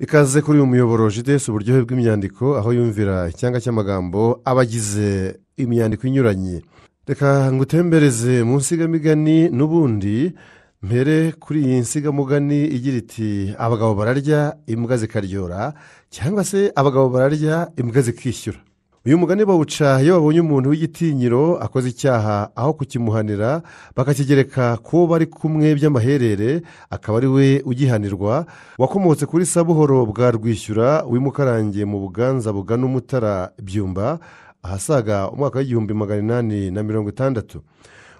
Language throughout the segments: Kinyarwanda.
ikaze kuri uyu muyoboro jidesi uburyohe bw'imyandiko aho yumvira icyanga cy'amagambo abagize imyandiko inyuranye reka ngutembereze mu nsigamigani n'ubundi mbere kuri iyi nsigamugani igira iti abagabo bararya imbwa zikaryora cyangwa se abagabo bararya imbwa zikishyura uyu mugani bawuca iyo babonye umuntu w'igitinyiro akoze icyaha aho kukimuhanira bakakigereka ko bari kumwe by'amaherere akaba ari we ugihanirwa wakomotse kuri sabuhoro bwa rwishyura wimukarangiye mu buganza bugana umutara byumba ahasaga umwaka w'igihumbi magana inani na mirongo itandatu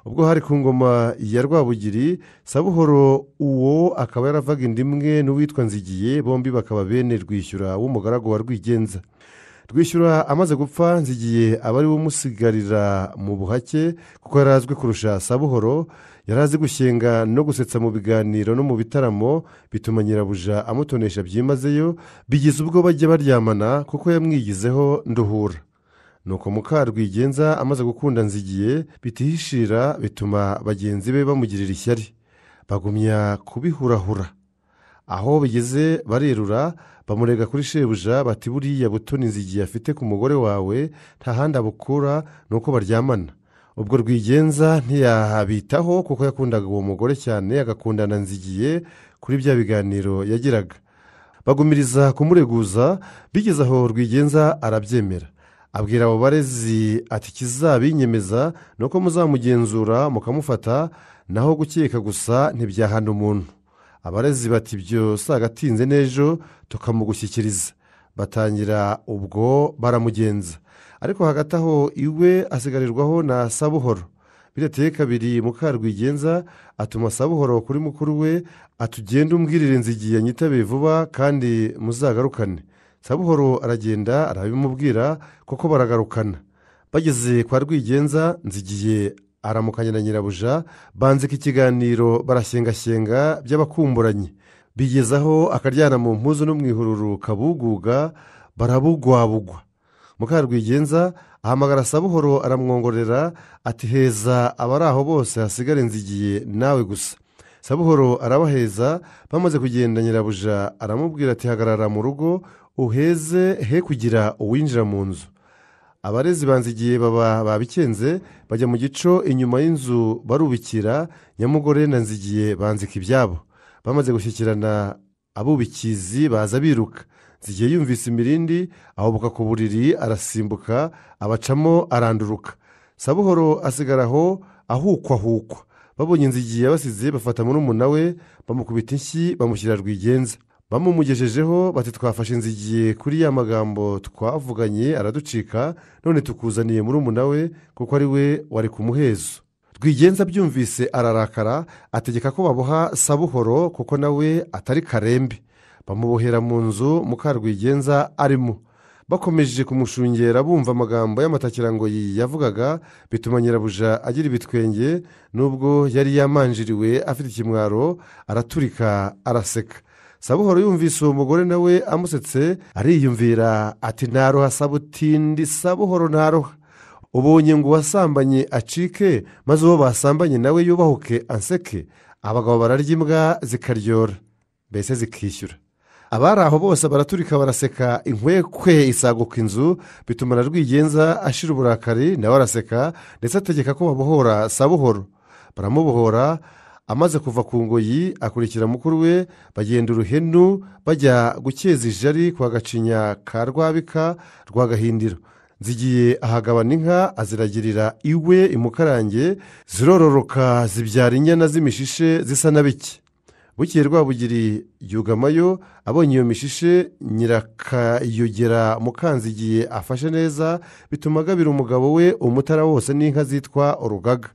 ubwo hari ku ngoma ya rwabugiri sabuhoro uwo akaba yaravaga inda imwe n'uwitwa nzigiye bombi bakaba bene rwishyura w'umugaragu wa rwigenza rwishyura amaze gupfa nzigiye abari bumusigarira mu buhake kuko yari azwi kurusha sabuhoro yari azi gushyenga no gusetsa mu biganiro no mu bitaramo bituma nyirabuja amutonesha byimazeyo bigize ubwo bajya baryamana kuko yamwigizeho nduhura nuko mukarwigenza amaze gukunda nzigiye bitihishira bituma bagenzi be bamugirira ishyari bagumya kubihurahura aho bigeze barerura bamurega kuri shebuja bati buriya butoni zigiye afite ku mugore wawe nta handi abukura ni uko baryamana ubwo rwigenza ntiyahabitaho kuko yakundaga uwo mugore cyane agakundana nzigiye kuri bya biganiro yagiraga bagumiriza kumureguza bigeze aho rwigenza arabyemera abwira abo barezi ati ikizabinyemeza ni uko muzamugenzura mukamufata naho gukeka gusa ntibyahana umuntu abarezi bati ibyo si n'ejo tukamugushyikiriza batangira ubwo baramugenza ariko hagati aho iwe asigarirwaho na sabuhoro bidateye kabiri mukarwigenza atuma sabuhoro kuri mukuru we atugenda umbwirire nzigiye nyitabe vuba kandi muzagarukane sabuhoro aragenda arabimubwira kuko baragarukana bageze kwa rwigenza nzigiye aramukanya na nyirabuja banze banzika ikiganiro barasengasenga by'abakumburanye bigezaho akaryana mu mpuzu n’umwihururu mu ihururu kabuguga barabugwabugwa mukarwigenza ahamagara sabuhoro aramwongorera ati heza abari aho bose hasigare nzigiye nawe gusa sabuhoro arabaheza bamaze kugenda nyirabuja aramubwira ati hagarara mu rugo uheze he kugira uwinjira mu nzu abarezi banza igihe babikenze bajya mu gico inyuma y'inzu barubikira nyamugore na nzigiye banzika ibyabo bamaze gushyikirana abubikizi baza biruka nzigiye yumvise imirindi ahoboka ku buriri arasimbuka abacamo aranduruka sabuhoro asigara aho ahukwahukwa babonye inzigiye basize bafata murumuna we bamukubita inshyi bamushyira rwigenza bamumugejejeho bati twafashe inzigiye kuri ya magambo twavuganye araducika none tukuzaniye murumuna we kuko ari we wari ku muhezo rwigenza byumvise ararakara ategeka ko baboha sabuhoro kuko nawe atari karembe bamubohera mu nzu mukarwigenza arimo bakomeje kumushungera bumva amagambo y’amatakira ngo yavugaga bituma nyirabuja agira ibitwenge n'ubwo yari yamanjiriwe afite ikimwaro araturika araseka sabuhoro yumvise uwo mugore nawe amusetse ariyumvira ati ntaroha sabutindi sabuhoro ntaroha ubonye ngo uwasambanye acike maze uwo basambanye nawe yubahuke anseke abagabo bararya imbwa zikaryora mbese zikishyura abari aho bose baraturika baraseka inkwekwe isaguka inzu bituma na rwigenza ashira uburakari nawe araseka ndetse ategeka ko babohora sabuhoro baramubohora amaze kuva ku ngoyi akurikira mukuru we bagenda uruhenu bajya gukeza ijari kwa gacinya ka rwabika rwa gahindiro zigiye ahagabana inka aziragirira iwe imukarange zirororoka zibyara inyana z'imishishe zisa na bike bukeye rwabugiri yugamayo abonye iyo mishishe nyirakayogera mukanzigiye afashe neza bituma agabira umugabo we umutara wose n'inka zitwa urugaga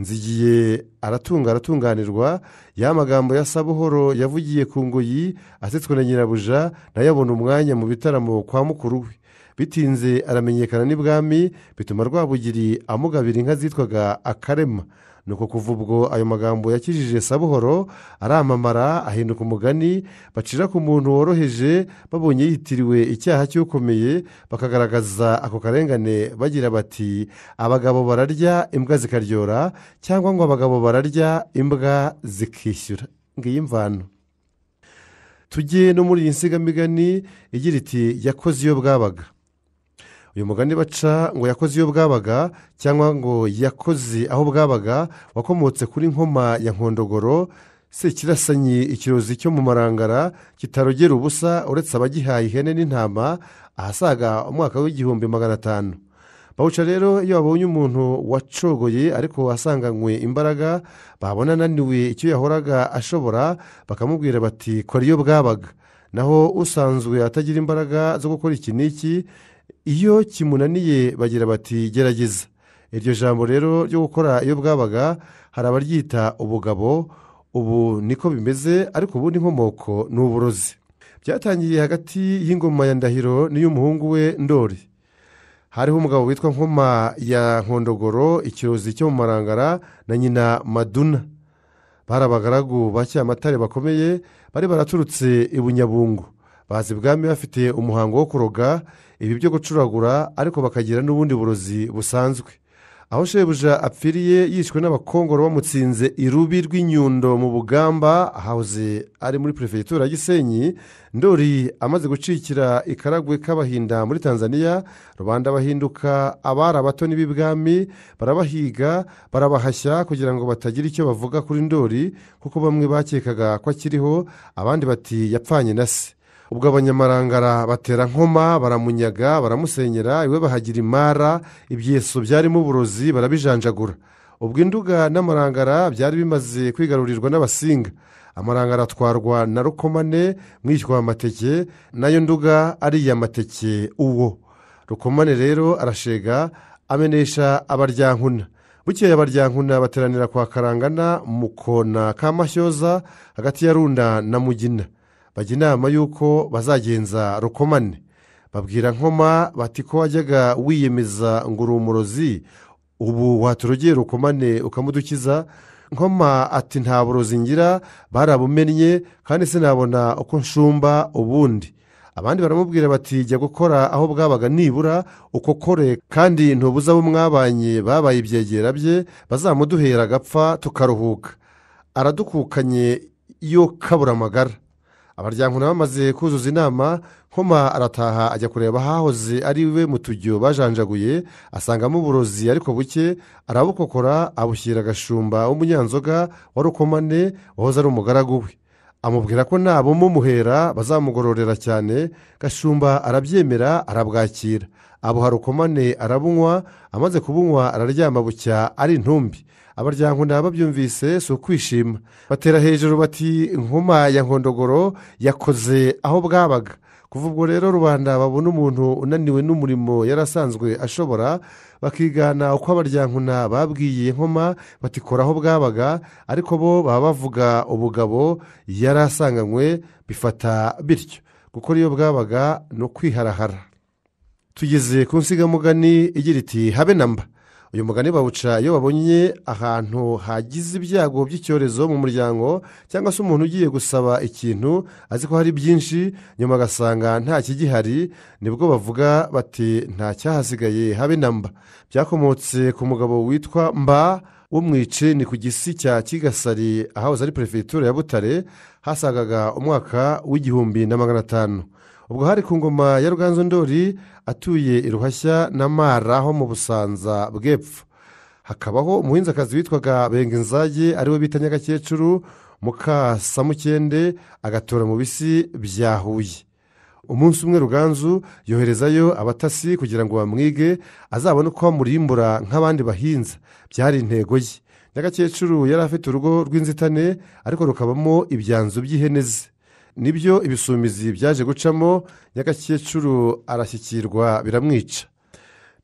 nzigiye aratunga aratunganirwa ya magambo ya sabuhoro yavugiye ku ngoyi asetswe na nyirabuja nayo abona umwanya mu bitaramo kwa mukuru we bitinze aramenyekana n'ibwami bituma rwabugiri amugabira inka zitwaga akarema uko kuva ubwo ayo magambo yakijije sabuhoro aramamara ahinduka umugani bacira ku muntu woroheje babonye yitiriwe icyaha cy'ukomeye bakagaragaza ako karengane bagira bati abagabo bararya imbwa zikaryora cyangwa ngo abagabo bararya imbwa zikishyura ngiyi mvano tujye no muri iyi nsigamigani igira iti yakoze iyo bwabaga uyu mugani baca ngo yakoze iyo bwabaga cyangwa ngo yakoze aho bwabaga wakomotse kuri nkoma ya nkondogoro se kirasanye ikirozi cyo mu marangara kitarogera ubusa uretse abagihaye ihene n'intama ahasaga umwaka w'igihumbi magana atanu bawuca rero iyo babonye umuntu wacogoye ariko wasanganywe imbaraga babona ananiwe icyo yahoraga ashobora bakamubwira bati kora iyo bwabaga naho usanzwe atagira imbaraga zo gukora iki n'iki iyo kimunaniye bagira bati gerageza iryo jambo rero ryo gukora iyo bwabaga hari abaryita ubugabo ubu niko bimeze ariko ubundi inkomoko ni uburozi byatangiye hagati y'ingoma ya ndahiro n'iy'umuhungu we ndori hariho umugabo witwa nkoma ya nkondogoro ikirozi cyo mu marangara na nyina maduna bari abagaragu ba cyamatare bakomeye bari baraturutse i bunyabungu bazi bwami bafite umuhango wo kuroga ibi byo gucuragura ariko bakagira n'ubundi burozi busanzwe aho shebuja apfiriye yishwe n'abakongoro bamutsinze irubi rw'inyundo mu bugamba hahoze ari muri perefegitura gisenyi ndori amaze gucikira ikaragwe k'abahinda muri tanzania rubanda bahinduka abari abatoni b'ibwami barabahiga barabahashya kugira ngo batagira icyo bavuga kuri ndori kuko bamwe bakekaga ko akiriho abandi bati yapfanye na se ubwo abanyamarangara batera nkoma baramunyaga baramusenyera iwe bahagira imara ibyeso byarimo uburozi barabijanjagura ubwo induga n'amarangara byari bimaze kwigarurirwa n'abasinga amarangara atwarwa na rukomane amateke nayo nduga ariya mateke uwo rukomane rero arashega amenesha abaryankuna bukeye abaryankuna bateranira kwa karangana mu kona ka mashyoza hagati ya runda na mugina bajya inama y'uko bazagenza rukomane babwira nkoma bati ko wajyaga wiyemeza ngo uri umurozi ubu waturogeye rukomane ukamudukiza nkoma ati nta burozi ngira barabumennye kandi sinabona uko nshumba ubundi abandi baramubwira bati jya gukora aho bwabaga nibura uko kore kandi ntubuze abo mwabanye babaye ibyegera bye bazamuduhera agapfa tukaruhuka aradukukanye iyo kabura amagara abaryango bamaze kuzuza inama nkoma arataha ajya kureba ahahoze ari we mu tujyo bajanjaguye asangamo uburozi ariko buke arabukokora abushyira agashumba w'umunyanzoga wa rukomane wahoze ari umugaragu we amubwira ko nabo mumuhera bazamugororera cyane gashumba arabyemera arabwakira abuha rukomane arabunywa amaze kubunywa araryama bucya ari intumbi abaryankunda babyumvise si ukwishima batera hejuru bati inkuma ya nkondogoro yakoze aho bwabaga kuva ubwo rero rubanda babona umuntu unaniwe n'umurimo yari asanzwe ashobora bakigana uko abaryankuna babwiye nkoma batikora aho bwabaga ariko bo baba bavuga ubugabo yari asanganywe bifata bityo gukora iyo bwabaga ni ukwiharahara tugeze ku nsigamugani igira iti habe namba uyu mugani bawuca iyo babonye ahantu hagize ibyago by'icyorezo mu muryango cyangwa se umuntu ugiye gusaba ikintu azi ko hari byinshi nyuma agasanga nta kigihari nibwo bavuga bati nta cyahasigaye habe namba byakomotse ku mugabo witwa mba w’umwice ni ku gisi cya kigasari ahahoze ari perefegitura ya butare hasagaga umwaka w'igihumbi na magana atanu ubwo hari ku ngoma ya ruganzu ndori atuye iruhashya ruhashya na mara ho mu busanza bw'epfo hakabaho umuhinzakazi witwaga benginzage ariwe bita nyagakecuru mukasamukende agatora mu bisi bya huye umunsi umwe ruganzu yoherezayo abatasi kugira ngo bamwige azabone uko bamurimbura nk'abandi bahinza byari intego ye nyagakecuru yari afite urugo rw'inzitane ariko rukabamo ibyanzu by'ihene ze nibyo ibisumizi byaje gucamo nyagakecuru arashyikirwa biramwica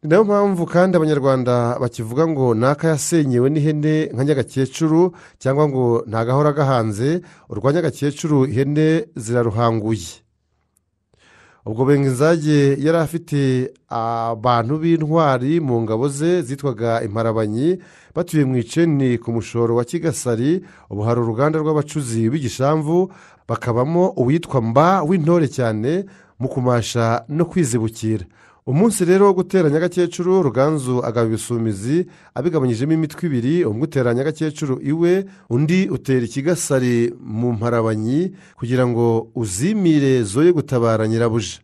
ni nayo mpamvu kandi abanyarwanda bakivuga ngo naka yasenyewe n'ihene nka nyagakecuru cyangwa ngo ntagahora gahanze urwa nyagakecuru ihene ziraruhanguye ubwo bengizage yari afite abantu b'intwari mu ngabo ze zitwaga imparabanyi batuye mu iceni ku mushoro wa kigasari ubu hari uruganda rw'abacuzi b'igishamvu bakabamo uwitwa mba w'intore cyane mu kumasha no kwizibukira umunsi rero wo gutera nyagakecuru ruganzu agaba ibisumizi abigabanyijemo imitwe ibiri umwe utera nyagakecuru iwe undi utera ikigasari mu mparabanyi kugira ngo uzimire zoye gutabara nyirabuja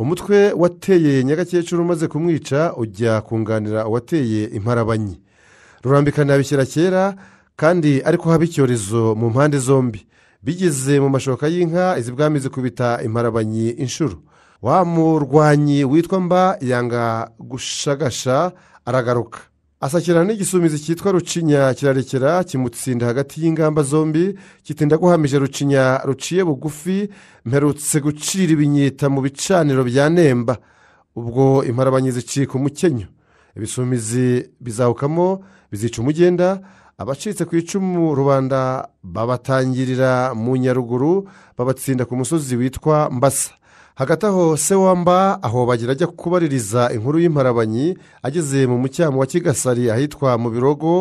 umutwe wateye nyagakecuru umaze kumwica ujya kunganira uwateye imparabanyi rurambikana bishyira kera kandi ariko haba icyorezo mu mpande zombi bigeze mu mashoka y'inka izibwami zikubita imparabanyi inshuro wa murwanyi witwa mba yanga gushagasha aragaruka asakirana n'igisumizi cyitwa rucinya kirarekera kimutsinda hagati y'ingamba zombi kitinda guhamije rucinya ruciye bugufi mperutse gucira ibinyita mu bicaniro bya nemba ubwo imparabanyi zicika umukenyo ibisumizi bizahukamo bizica umugenda abacitse ku icumu rubanda babatangirira mu nyaruguru babatsinda ku musozi witwa mbasa hagati aho se wamba aho bagira ajya kubaririza inkuru y'imparabanyi ageze mu mucyamu wa kigasari ahitwa mu birogo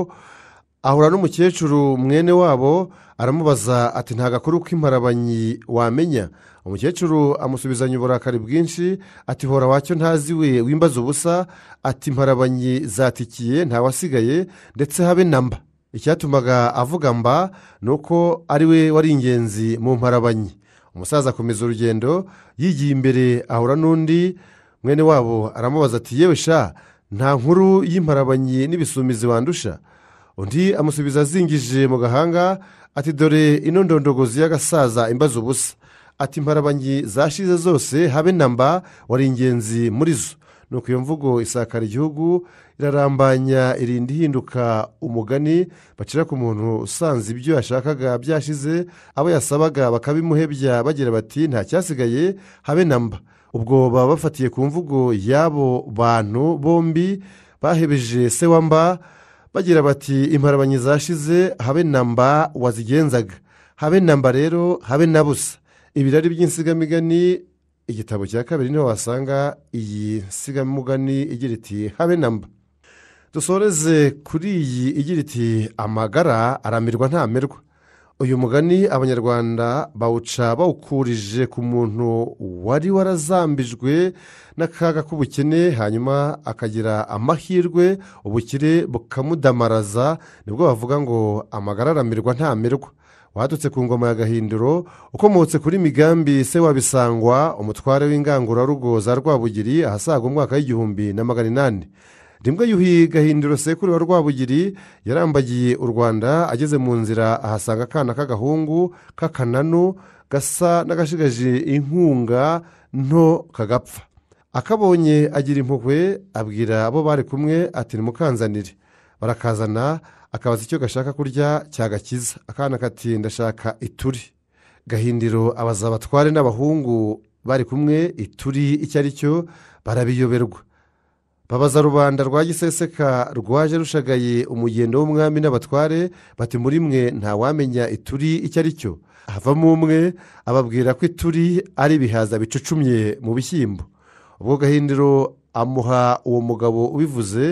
ahura n'umukecuru mwene wabo aramubaza ati nta gakuru k'imparabanyi wamenya umukecuru amusubizanya uburakari bwinshi ati hora wacyo ntazi we wimbaza ubusa ati imparabanyi zatikiye ntawasigaye ndetse habe namba icyatumaga avuga mba ni uko ari we wari ingenzi mu mparabanyi umusaza akomeza urugendo yigiye imbere ahura n'undi mwene wabo aramubaza ati yewe sha nta nkuru y'imparabanyi n'ibisumizi wandusha undi amusubiza azingije mu gahanga ati dore ino ndondogozi y'agasaza imbaza ubusa ati imparabanyi zashize zose habe namba wari ingenzi muri zo nuko iyo mvugo isakara igihugu irarambanya irinda ihinduka umugani bacira ku muntu usanze ibyo yashakaga byashize abo yasabaga bakabimuhebya bagira bati nta cyasigaye habe na mba ubwo baba bafatiye ku mvugo y'abo bantu bombi bahebeje se wa mba bagira bati imparabanyi zashize habe na mba wazigenzaga habe na mba rero habe na busa ibirari by'insigamigani igitabo cya kabiri niho wasanga iyi sigamugani igira iti habe namba dusoreze kuri iyi igira iti amagara aramirwa ntamerwa uyu mugani abanyarwanda bawuca bawukurije ku muntu wari warazambijwe n'akaga k'ubukene hanyuma akagira amahirwe ubukire bukamudamaraza nibwo bavuga ngo amagara aramirwa ntamerwa wadutse ku ngoma ya gahindiro ukomotse kuri migambi se wabisangwa umutware w'ingangurarugo za rwabugiri ahasaga umwaka w'igihumbi na magana inani rimwe yuhi gahindiro sekuru wa rwabugiri yarambagiye u rwanda ageze mu nzira ahasanga akana k'agahungu k'akananu gasa n'agashigaje inkunga nto kagapfa akabonye agira impuhwe abwira abo bari kumwe ati nimukanzanire barakazana akabaza icyo gashaka kurya cyagakiza akana kati ndashaka ituri gahindiro abaza abatware n'abahungu bari kumwe ituri icyo ari cyo barabiyoberwa babaza rubanda rwa giseseka rwaje rushagaye umugendo w'umwami n'abatware bati muri mwe nta wamenya ituri icyo ari cyo havamo umwe ababwira ko ituri ari ibihaza bicucumye mu bishyimbo ubwo gahindiro amuha uwo mugabo ubivuze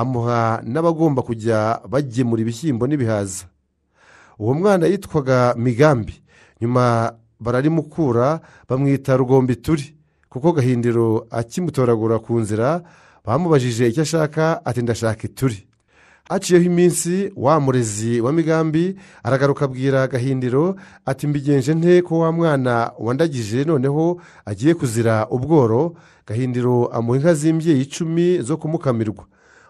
amuha n'abagomba kujya bagemura ibishyimbo n'ibihaza uwo mwana yitwaga migambi nyuma bararimukura bamwita rugombi turi kuko gahindiro akimutoragura ku nzira bamubajije icyo ashaka ati ndashaka ituri aciyeho iminsi wa murezi wa migambi aragaruka abwira gahindiro ati mbigenje nte ko wa mwana wandagije noneho agiye kuzira ubworo gahindiro amuha inka z'imbyeyi icumi zo kumukamirwa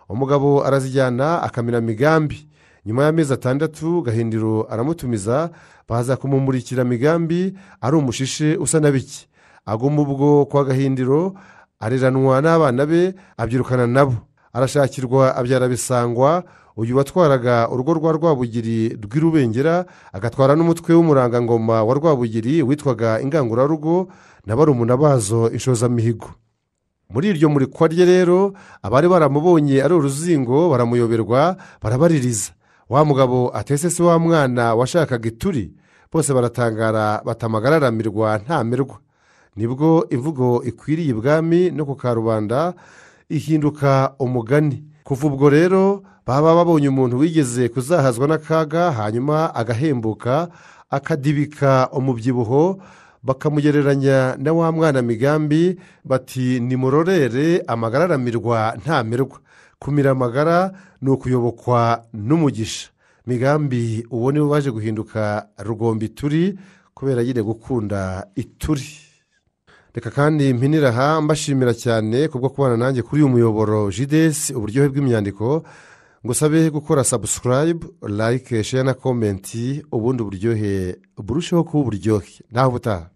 umugabo arazijyana akamira migambi nyuma y'amezi atandatu gahindiro aramutumiza baza kumumurikira migambi ari umushishe usa na bike aguma ubwo kwa gahindiro areranwa n'abana be abyirukana nabo arashakirwa abyara bisangwa uyu watwaraga urugo rwa rwabugiri rw'i rubengera agatwara n'umutwe w'umurangangoma wa rwabugiri witwaga ingangurarugo na barumuna bazo inshozamihigo muri iryo murikwa rye rero abari baramubonye ari uruzingo baramuyoberwa barabaririza wa mugabo atese se wa mwana washakaga ituri bose baratangara batamagaramirwa ntamerwa nibwo imvugo ikwiriye ibwami no ku karubanda ihinduka umugani kuva ubwo rero baba babonye umuntu wigeze kuzahazwa n'akaga hanyuma agahembuka akadibika umubyibuho bakamugereranya na wa mwana migambi bati nimurorere amagara aramirwa ntamirwa kumira amagara ni ukuyobokwa n'umugisha migambi uwo niwe waje guhinduka rugombi turi kubera nyine gukunda ituri reka kandi mpinira aha mbashimira cyane kubwo kubana nanjye kuri uyu muyoboro jidesi uburyohe bw'imyandiko ngo gukora sabusikarayibu like sheya na komenti ubundi buryohe burusheho kuba uburyohe naho ubutaha